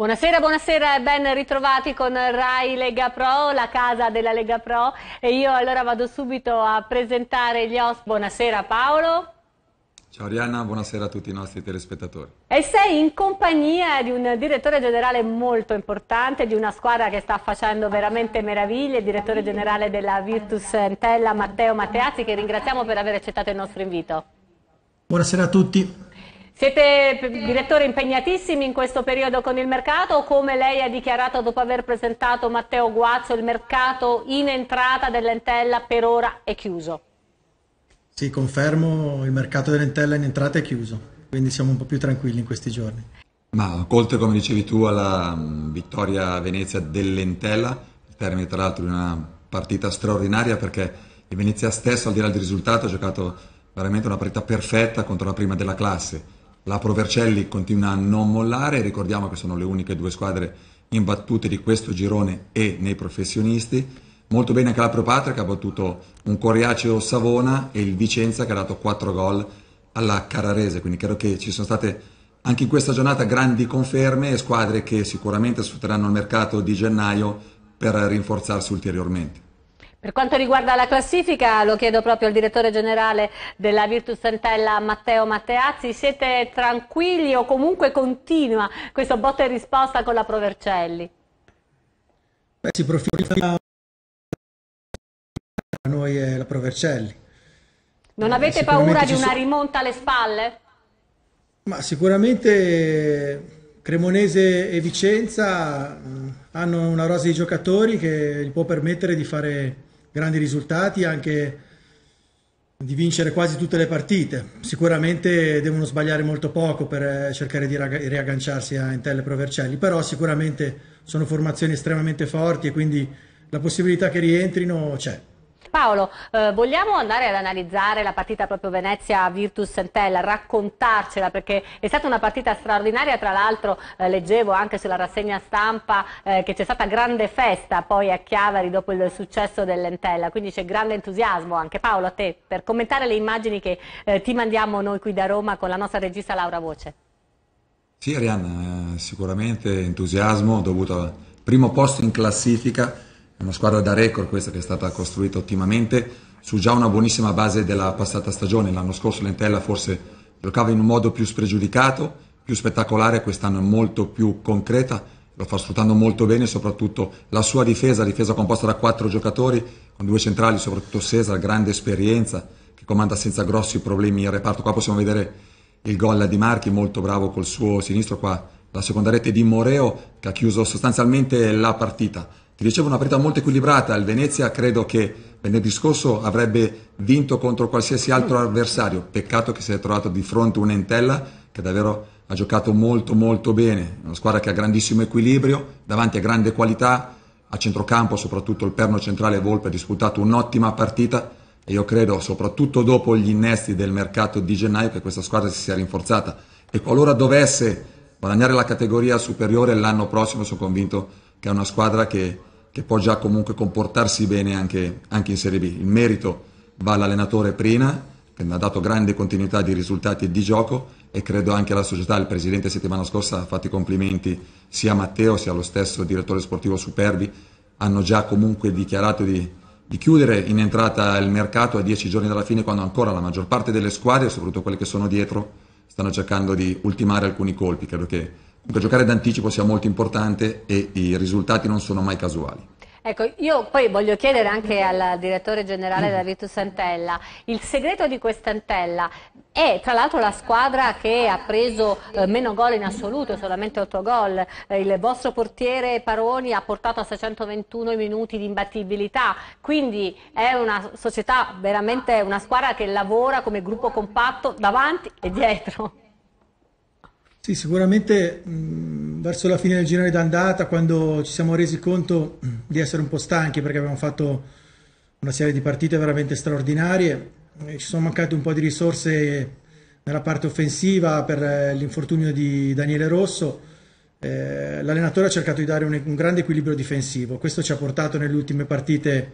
Buonasera, buonasera e ben ritrovati con Rai Lega Pro, la casa della Lega Pro e io allora vado subito a presentare gli ospiti. Buonasera Paolo. Ciao Arianna, buonasera a tutti i nostri telespettatori. E sei in compagnia di un direttore generale molto importante, di una squadra che sta facendo veramente meraviglie, il direttore generale della Virtus Entella, Matteo Matteazzi, che ringraziamo per aver accettato il nostro invito. Buonasera a tutti. Siete eh, direttore impegnatissimi in questo periodo con il mercato o come lei ha dichiarato dopo aver presentato Matteo Guazzo il mercato in entrata dell'entella per ora è chiuso? Sì, confermo il mercato dell'entella in entrata è chiuso, quindi siamo un po' più tranquilli in questi giorni. Ma oltre come dicevi tu alla mm, vittoria a Venezia dell'entella, il termine tra l'altro di una partita straordinaria perché il Venezia stesso al di là del risultato ha giocato veramente una partita perfetta contro la prima della classe la Provercelli continua a non mollare, ricordiamo che sono le uniche due squadre imbattute di questo girone e nei professionisti. Molto bene anche la Propatria che ha battuto un coriaceo Savona e il Vicenza che ha dato 4 gol alla Cararese, quindi credo che ci sono state anche in questa giornata grandi conferme e squadre che sicuramente sfrutteranno il mercato di gennaio per rinforzarsi ulteriormente. Per quanto riguarda la classifica, lo chiedo proprio al direttore generale della Virtus Santella, Matteo Matteazzi, siete tranquilli o comunque continua questo botta e risposta con la Provercelli? Beh, si profila a noi e la Provercelli. Non avete eh, paura di una sono... rimonta alle spalle? Ma sicuramente eh, Cremonese e Vicenza mm, hanno una rosa di giocatori che gli può permettere di fare grandi risultati, anche di vincere quasi tutte le partite. Sicuramente devono sbagliare molto poco per eh, cercare di riagganciarsi a Intel e Provercelli, però sicuramente sono formazioni estremamente forti e quindi la possibilità che rientrino c'è. Paolo, eh, vogliamo andare ad analizzare la partita proprio Venezia-Virtus-Sentella, raccontarcela perché è stata una partita straordinaria, tra l'altro eh, leggevo anche sulla rassegna stampa eh, che c'è stata grande festa poi a Chiavari dopo il successo dell'Entella, quindi c'è grande entusiasmo anche. Paolo, a te, per commentare le immagini che eh, ti mandiamo noi qui da Roma con la nostra regista Laura Voce. Sì Arianna, eh, sicuramente entusiasmo dovuto al primo posto in classifica una squadra da record questa che è stata costruita ottimamente su già una buonissima base della passata stagione. L'anno scorso l'Entella forse giocava in un modo più spregiudicato, più spettacolare, quest'anno è molto più concreta, lo fa sfruttando molto bene, soprattutto la sua difesa, difesa composta da quattro giocatori, con due centrali, soprattutto Cesar, grande esperienza, che comanda senza grossi problemi il reparto. Qua possiamo vedere il gol di Marchi, molto bravo col suo sinistro, qua la seconda rete di Moreo, che ha chiuso sostanzialmente la partita ti dicevo una partita molto equilibrata, il Venezia credo che venerdì scorso avrebbe vinto contro qualsiasi altro avversario, peccato che si è trovato di fronte un'entella che davvero ha giocato molto molto bene, una squadra che ha grandissimo equilibrio, davanti a grande qualità, a centrocampo soprattutto il perno centrale Volpe ha disputato un'ottima partita e io credo soprattutto dopo gli innesti del mercato di gennaio che questa squadra si sia rinforzata e qualora dovesse guadagnare la categoria superiore l'anno prossimo sono convinto che è una squadra che che può già comunque comportarsi bene anche, anche in Serie B. Il merito va all'allenatore Prina, che mi ha dato grande continuità di risultati e di gioco e credo anche alla società, il presidente settimana scorsa ha fatto i complimenti sia a Matteo sia allo stesso direttore sportivo Superbi, hanno già comunque dichiarato di, di chiudere in entrata il mercato a dieci giorni dalla fine quando ancora la maggior parte delle squadre, soprattutto quelle che sono dietro, stanno cercando di ultimare alcuni colpi, credo che Dunque giocare d'anticipo sia molto importante e i risultati non sono mai casuali. Ecco, io poi voglio chiedere anche al direttore generale mm. della Virtus Antella, il segreto di quest'Antella è tra l'altro la squadra che ha preso eh, meno gol in assoluto, solamente 8 gol, eh, il vostro portiere Paroni ha portato a 621 minuti di imbattibilità, quindi è una società veramente una squadra che lavora come gruppo compatto davanti e dietro. Sì, sicuramente mh, verso la fine del girone d'andata, quando ci siamo resi conto di essere un po' stanchi perché abbiamo fatto una serie di partite veramente straordinarie, ci sono mancate un po' di risorse nella parte offensiva per eh, l'infortunio di Daniele Rosso. Eh, l'allenatore ha cercato di dare un, un, grande equilibrio difensivo, questo ci ha portato nelle ultime partite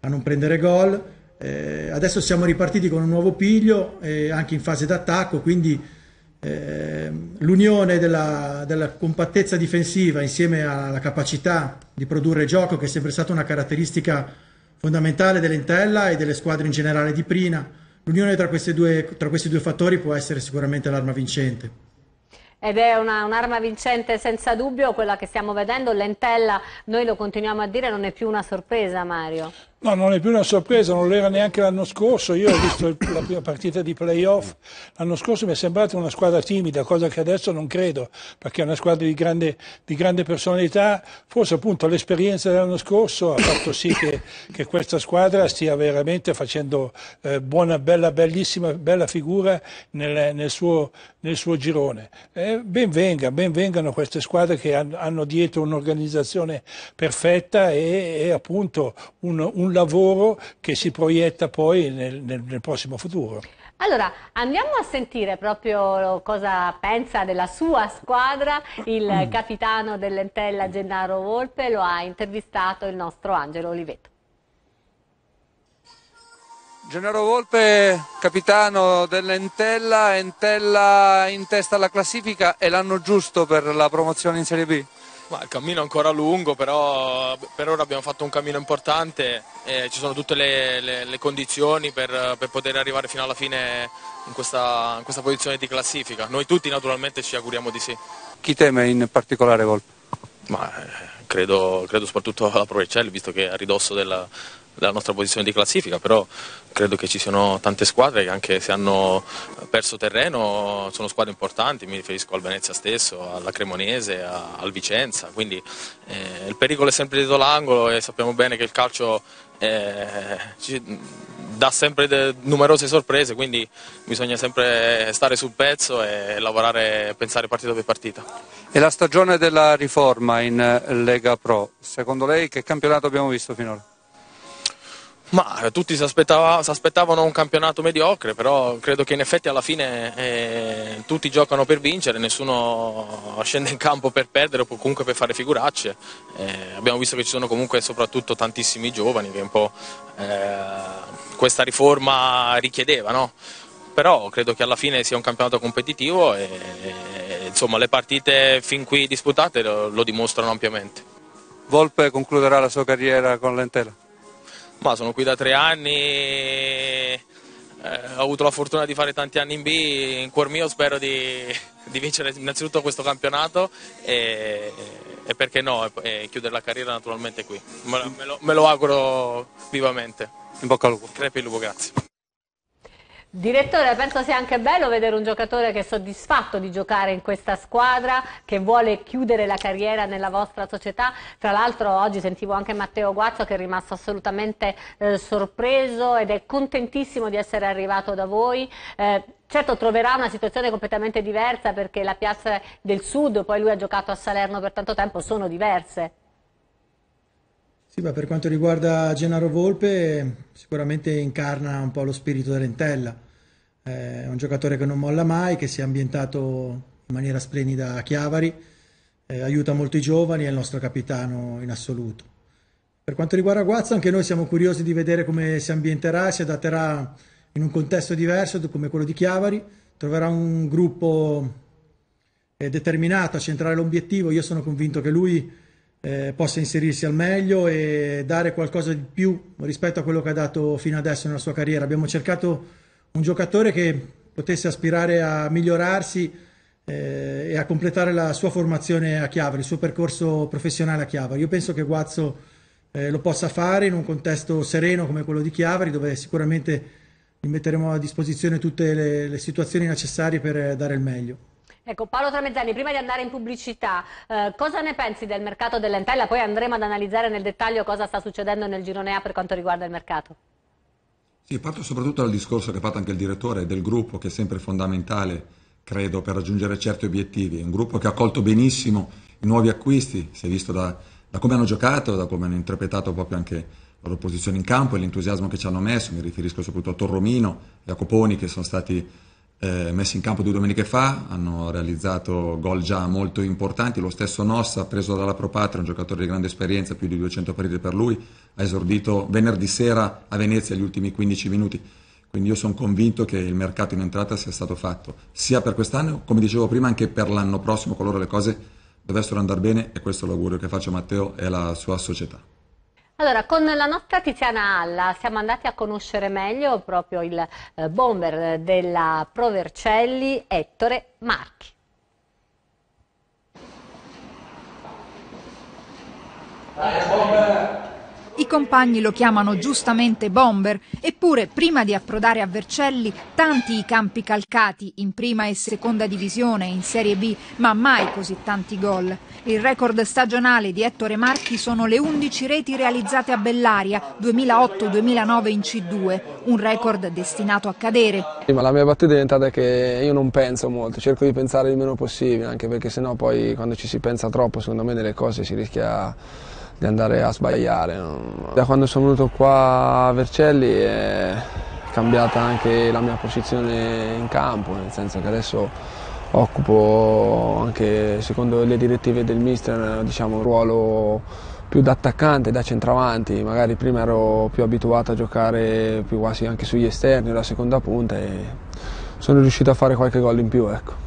a non prendere gol. Eh, adesso siamo ripartiti con un nuovo piglio eh, anche in fase d'attacco, quindi Ehm, l'unione della, della, compattezza difensiva insieme alla capacità di produrre gioco, che è sempre stata una caratteristica fondamentale dell'Entella e delle squadre in generale di Prina, l'unione tra, tra questi due fattori può essere sicuramente l'arma vincente. Ed è un'arma un vincente senza dubbio quella che stiamo vedendo, l'entella, noi lo continuiamo a dire, non è più una sorpresa Mario. No, non è più una sorpresa, non l'era neanche l'anno scorso. Io ho visto la prima partita di playoff. L'anno scorso mi è sembrata una squadra timida, cosa che adesso non credo, perché è una squadra di grande, di grande personalità. Forse appunto l'esperienza dell'anno scorso ha fatto sì che, che questa squadra stia veramente facendo eh, buona, bella, bellissima, bella figura nel, nel, suo, nel suo, girone. Eh, ben, venga, ben vengano queste squadre che hanno dietro un'organizzazione perfetta e, e appunto un, un un lavoro che si proietta poi nel, nel, nel prossimo futuro. Allora, andiamo a sentire proprio cosa pensa della sua squadra il mm. capitano dell'Entella Gennaro Volpe, lo ha intervistato il nostro Angelo Oliveto. Gennaro Volpe, capitano dell'Entella, Entella in testa alla classifica, è l'anno giusto per la promozione in Serie B? Ma il cammino è ancora lungo, però per ora abbiamo fatto un cammino importante e ci sono tutte le, le, le condizioni per, per, poter arrivare fino alla fine in questa, in questa, posizione di classifica. Noi tutti naturalmente ci auguriamo di sì. Chi teme in particolare Volpe? Ma, eh, credo, credo soprattutto alla Provecelli, visto che è a ridosso della, dalla nostra posizione di classifica, però credo che ci siano tante squadre che anche se hanno perso terreno sono squadre importanti, mi riferisco al Venezia stesso, alla Cremonese, a, al Vicenza, quindi eh, il pericolo è sempre dietro l'angolo e sappiamo bene che il calcio eh, ci dà sempre numerose sorprese, quindi bisogna sempre stare sul pezzo e lavorare, pensare partita per partita. E la stagione della riforma in eh, Lega Pro, secondo lei che campionato abbiamo visto finora? Ma eh, tutti si, aspettavano un campionato mediocre, però credo che in effetti alla fine eh, tutti giocano per vincere, nessuno scende in campo per perdere o comunque per fare figuracce. Eh, abbiamo visto che ci sono comunque soprattutto tantissimi giovani che un po' eh, questa riforma richiedeva, no? però credo che alla fine sia un campionato competitivo e, e insomma, le partite fin qui disputate lo, lo dimostrano ampiamente. Volpe concluderà la sua carriera con l'Entela? Ma sono qui da tre anni, eh, ho avuto la fortuna di fare tanti anni in B, in cuor mio spero di, di vincere innanzitutto questo campionato e, e perché no, e chiudere la carriera naturalmente qui. Me, me, lo, me lo auguro vivamente. In bocca al lupo. Crepi il lupo, grazie. Direttore, penso sia anche bello vedere un giocatore che è soddisfatto di giocare in questa squadra, che vuole chiudere la carriera nella vostra società. Tra l'altro oggi sentivo anche Matteo Guazzo che è rimasto assolutamente eh, sorpreso ed è contentissimo di essere arrivato da voi. Eh, certo troverà una situazione completamente diversa perché la piazza del sud, poi lui ha giocato a Salerno per tanto tempo, sono diverse. Sì, beh, per quanto riguarda Gennaro Volpe, sicuramente incarna un po' lo spirito dell'entella. È un giocatore che non molla mai, che si è ambientato in maniera splendida a Chiavari, eh, aiuta molto i giovani, è il nostro capitano in assoluto. Per quanto riguarda Guazza, anche noi siamo curiosi di vedere come si ambienterà, si adatterà in un contesto diverso come quello di Chiavari, troverà un gruppo eh, determinato a centrare l'obiettivo. Io sono convinto che lui eh, possa inserirsi al meglio e dare qualcosa di più rispetto a quello che ha dato fino adesso nella sua carriera. Abbiamo cercato un giocatore che potesse aspirare a migliorarsi eh, e a completare la sua formazione a Chiavari, il suo percorso professionale a Chiavari. Io penso che Guazzo eh, lo possa fare in un contesto sereno come quello di Chiavari, dove sicuramente gli metteremo a disposizione tutte le, le situazioni necessarie per dare il meglio. Ecco, Paolo Tramezzani, prima di andare in pubblicità, eh, cosa ne pensi del mercato dell'entella? Poi andremo ad analizzare nel dettaglio cosa sta succedendo nel girone A per quanto riguarda il mercato. Sì, parto soprattutto dal discorso che ha fatto anche il direttore del gruppo, che è sempre fondamentale, credo, per raggiungere certi obiettivi. È un gruppo che ha colto benissimo i nuovi acquisti, si è visto da, da come hanno giocato, da come hanno interpretato proprio anche la loro posizione in campo e l'entusiasmo che ci hanno messo. Mi riferisco soprattutto a Torromino e a Coponi, che sono stati eh, messi in campo due domeniche fa, hanno realizzato gol già molto importanti, lo stesso Nossa preso dalla Pro Patria, un giocatore di grande esperienza, più di 200 partite per lui, ha esordito venerdì sera a Venezia gli ultimi 15 minuti. Quindi io sono convinto che il mercato in entrata sia stato fatto sia per quest'anno, come dicevo prima, anche per l'anno prossimo, qualora le cose dovessero andare bene, e questo è l'augurio che faccio a Matteo e alla sua società. Allora, con la nostra Tiziana Alla siamo andati a conoscere meglio proprio il eh, bomber della Provercelli, Ettore Marchi. Dai, bomber! I compagni lo chiamano giustamente bomber, eppure prima di approdare a Vercelli tanti i campi calcati in prima e seconda divisione in Serie B, ma mai così tanti gol. Il record stagionale di Ettore Marchi sono le 11 reti realizzate a Bellaria 2008-2009 in C2, un record destinato a cadere. La mia battuta è diventata che io non penso molto, cerco di pensare il meno possibile, anche perché sennò poi quando ci si pensa troppo secondo me delle cose si rischia di andare a sbagliare. Da quando sono venuto qua a Vercelli è cambiata anche la mia posizione in campo, nel senso che adesso occupo anche secondo le direttive del mister diciamo, un ruolo più da attaccante, da centravanti, magari prima ero più abituato a giocare più quasi anche sugli esterni, la seconda punta e sono riuscito a fare qualche gol in più. Ecco.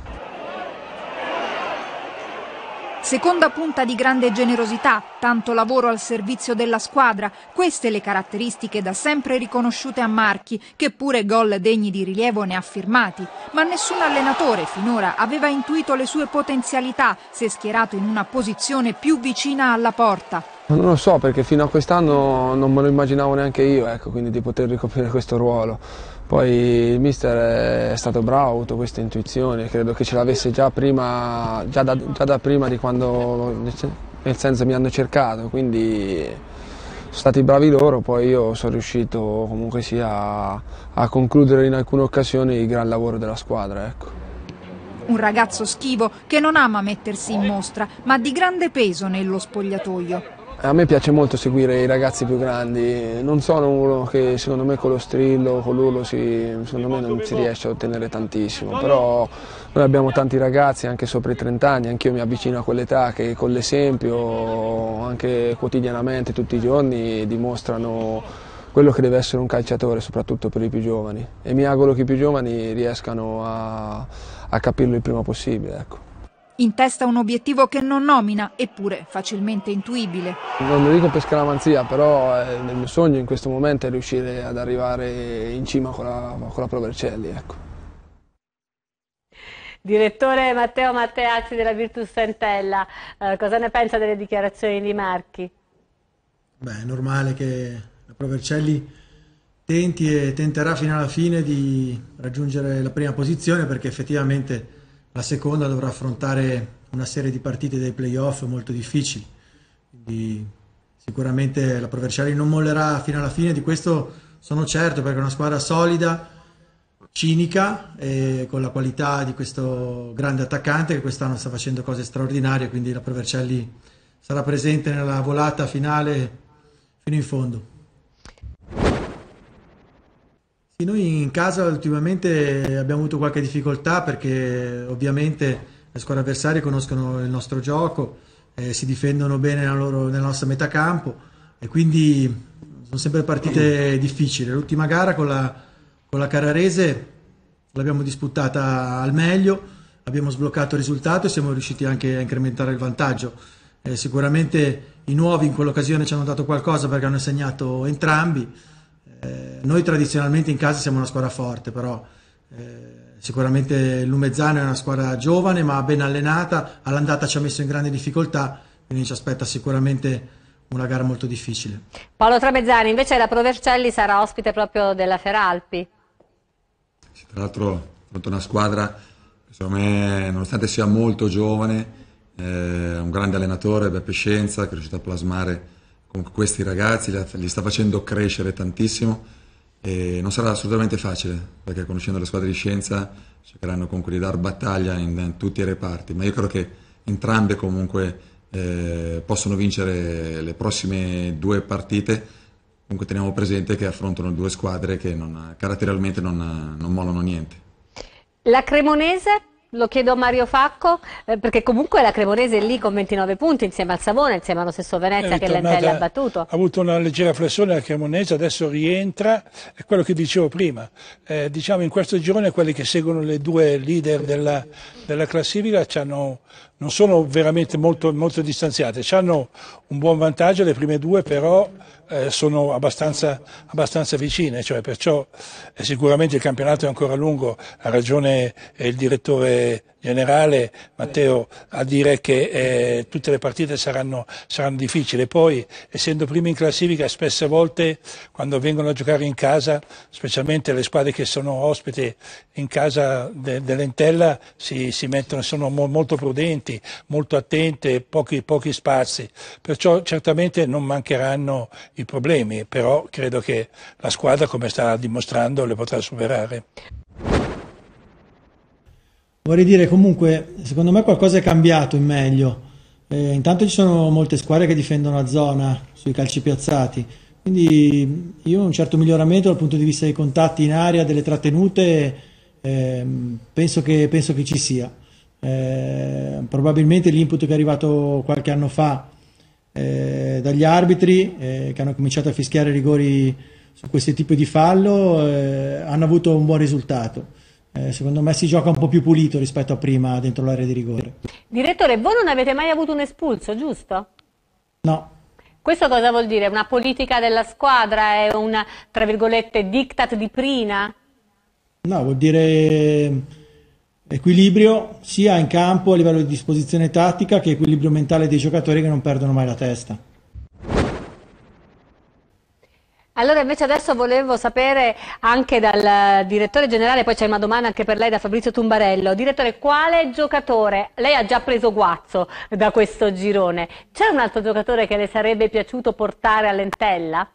Seconda punta di grande generosità, tanto lavoro al servizio della squadra, queste le caratteristiche da sempre riconosciute a Marchi, che pure gol degni di rilievo ne ha firmati. Ma nessun allenatore finora aveva intuito le sue potenzialità se schierato in una posizione più vicina alla porta. Non lo so perché fino a quest'anno non me lo immaginavo neanche io, ecco, quindi di poter ricoprire questo ruolo. Poi il mister è stato bravo, ha avuto questa intuizione, credo che ce l'avesse già prima, già da, già da prima di quando nel senso mi hanno cercato, quindi sono stati bravi loro, poi io sono riuscito comunque sia a, concludere in alcune occasioni il gran lavoro della squadra. Ecco. Un ragazzo schivo che non ama mettersi in mostra, ma di grande peso nello spogliatoio. A me piace molto seguire i ragazzi più grandi, non sono uno che secondo me con lo strillo, con l'urlo, si, secondo me non si riesce a ottenere tantissimo, però noi abbiamo tanti ragazzi anche sopra i 30 anni, anch'io mi avvicino a quell'età che con l'esempio anche quotidianamente tutti i giorni dimostrano quello che deve essere un calciatore, soprattutto per i più giovani e mi auguro che i più giovani riescano a, a capirlo il prima possibile. Ecco. In testa un obiettivo che non nomina, eppure facilmente intuibile. Non lo dico per scaramanzia, però nel eh, mio sogno in questo momento è riuscire ad arrivare in cima con la, con la Pro Vercelli. Ecco. Direttore Matteo Matteazzi della Virtus Santella, eh, cosa ne pensa delle dichiarazioni di Marchi? Beh, è normale che la Provercelli tenti e tenterà fino alla fine di raggiungere la prima posizione perché effettivamente la seconda dovrà affrontare una serie di partite dei playoff molto difficili, quindi sicuramente la Proverciali non mollerà fino alla fine, di questo sono certo perché è una squadra solida, cinica e con la qualità di questo grande attaccante che quest'anno sta facendo cose straordinarie, quindi la Provercelli sarà presente nella volata finale fino in fondo. Noi in casa ultimamente abbiamo avuto qualche difficoltà perché ovviamente le squadre avversarie conoscono il nostro gioco, eh, si difendono bene nella, loro, nella nostra metà campo e quindi sono sempre partite difficili. L'ultima gara con la, con la Cararese l'abbiamo disputata al meglio, abbiamo sbloccato il risultato e siamo riusciti anche a incrementare il vantaggio. Eh, sicuramente i nuovi in quell'occasione ci hanno dato qualcosa perché hanno segnato entrambi eh, noi tradizionalmente in casa siamo una squadra forte, però eh, sicuramente Lumezzano è una squadra giovane ma ben allenata, all'andata ci ha messo in grande difficoltà, quindi ci aspetta sicuramente una gara molto difficile. Paolo Tramezzani, invece la Provercelli sarà ospite proprio della Feralpi. Sì, tra l'altro è una squadra che secondo me, nonostante sia molto giovane, è eh, un grande allenatore, Beppe Scienza, che è riuscito a plasmare con questi ragazzi, li sta facendo crescere tantissimo e non sarà assolutamente facile perché conoscendo le squadre di scienza cercheranno comunque di dar battaglia in, in tutti i reparti, ma io credo che entrambe comunque eh, possono vincere le prossime due partite. Comunque teniamo presente che affrontano due squadre che non, caratterialmente non, non mollano niente. La Cremonese lo chiedo a Mario Facco, eh, perché comunque la Cremonese è lì con 29 punti insieme al Savone, insieme allo stesso Venezia che l'Entelli ha battuto. Ha avuto una leggera flessione la Cremonese, adesso rientra, è quello che dicevo prima. Eh, diciamo in questo girone quelli che seguono le due leader della, della classifica non sono veramente molto, molto distanziate, hanno un buon vantaggio le prime due però eh, sono abbastanza, abbastanza vicine, cioè perciò eh, sicuramente il campionato è ancora lungo, ha ragione eh, il direttore generale Matteo a dire che eh, tutte le partite saranno, saranno, difficili. Poi, essendo primi in classifica, spesse volte quando vengono a giocare in casa, specialmente le squadre che sono ospite in casa de, dell'Entella, si, si mettono, sono mo, molto prudenti, molto attente, pochi, pochi, spazi. Perciò certamente non mancheranno i problemi, però credo che la squadra, come sta dimostrando, le potrà superare vorrei dire comunque, secondo me qualcosa è cambiato in meglio. Eh, intanto ci sono molte squadre che difendono la zona sui calci piazzati, quindi io un certo miglioramento dal punto di vista dei contatti in aria, delle trattenute, eh, penso, che, penso, che, ci sia. Eh, probabilmente l'input che è arrivato qualche anno fa eh, dagli arbitri eh, che hanno cominciato a fischiare rigori su questi tipi di fallo eh, hanno avuto un buon risultato eh, secondo me si gioca un po' più pulito rispetto a prima dentro l'area di rigore. Direttore, voi non avete mai avuto un espulso, giusto? No. Questo cosa vuol dire? Una politica della squadra? È un, tra virgolette, diktat di prima? No, vuol dire ehm, equilibrio sia in campo a livello di disposizione tattica che equilibrio mentale dei giocatori che non perdono mai la testa. Allora invece adesso volevo sapere anche dal direttore generale, poi c'è una domanda anche per lei da Fabrizio Tumbarello. Direttore, quale giocatore? Lei ha già preso guazzo da questo girone. C'è un altro giocatore che le sarebbe piaciuto portare a Lentella?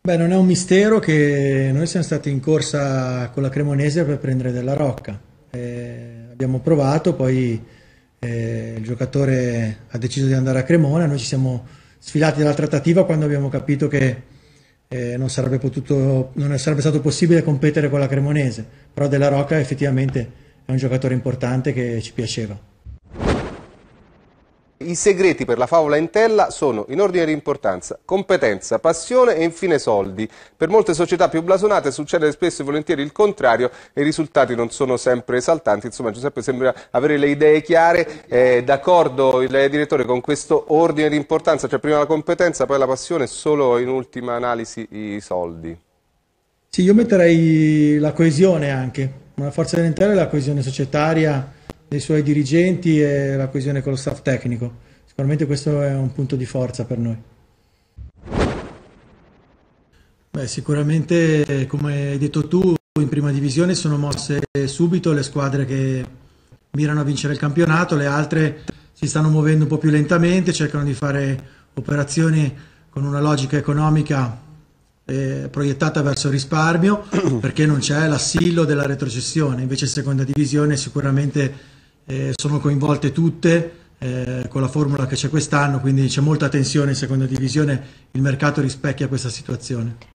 Beh, non è un mistero che noi siamo stati in corsa con la Cremonese per prendere della Rocca. Eh, abbiamo provato, poi eh, il giocatore ha deciso di andare a Cremona, noi ci siamo sfilati dalla trattativa quando abbiamo capito che eh, non, sarebbe potuto, non sarebbe stato possibile competere con la Cremonese, però Della Rocca effettivamente è un giocatore importante che ci piaceva. I segreti per la favola Intella sono, in ordine di importanza, competenza, passione e infine soldi. Per molte società più blasonate succede spesso e volentieri il contrario e i risultati non sono sempre esaltanti. Insomma, Giuseppe sembra avere le idee chiare. è eh, D'accordo il direttore con questo ordine di importanza, cioè prima la competenza, poi la passione e solo in ultima analisi i soldi. Sì, io metterei la coesione anche, ma la forza dell'intera è la coesione societaria dei suoi dirigenti e la coesione con lo staff tecnico. Sicuramente questo è un punto di forza per noi. Beh, sicuramente, come hai detto tu, in prima divisione sono mosse subito le squadre che mirano a vincere il campionato, le altre si stanno muovendo un po' più lentamente, cercano di fare operazioni con una logica economica eh, proiettata verso il risparmio perché non c'è l'assillo della retrocessione, invece seconda divisione sicuramente eh, sono coinvolte tutte eh, con la formula che c'è quest'anno, quindi c'è molta tensione in seconda divisione, il mercato rispecchia questa situazione.